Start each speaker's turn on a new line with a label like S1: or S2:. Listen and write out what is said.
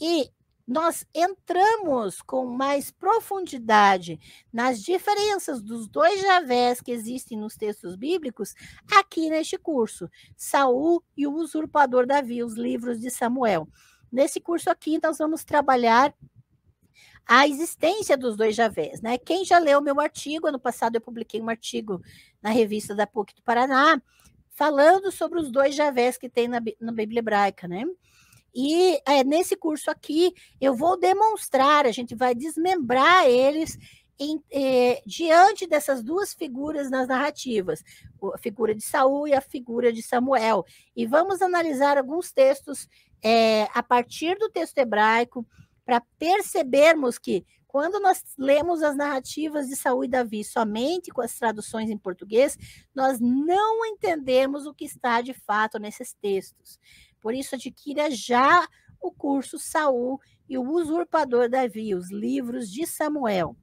S1: E nós entramos com mais profundidade nas diferenças dos dois Javés que existem nos textos bíblicos aqui neste curso, Saul e o usurpador Davi, os livros de Samuel. Nesse curso aqui nós vamos trabalhar a existência dos dois Javés, né? Quem já leu meu artigo, ano passado eu publiquei um artigo na revista da PUC do Paraná, falando sobre os dois Javés que tem na, na Bíblia hebraica, né? E é, nesse curso aqui eu vou demonstrar, a gente vai desmembrar eles em, eh, diante dessas duas figuras nas narrativas, a figura de Saul e a figura de Samuel. E vamos analisar alguns textos eh, a partir do texto hebraico para percebermos que quando nós lemos as narrativas de Saul e Davi somente com as traduções em português, nós não entendemos o que está de fato nesses textos. Por isso, adquira já o curso Saul e o Usurpador Davi, os livros de Samuel.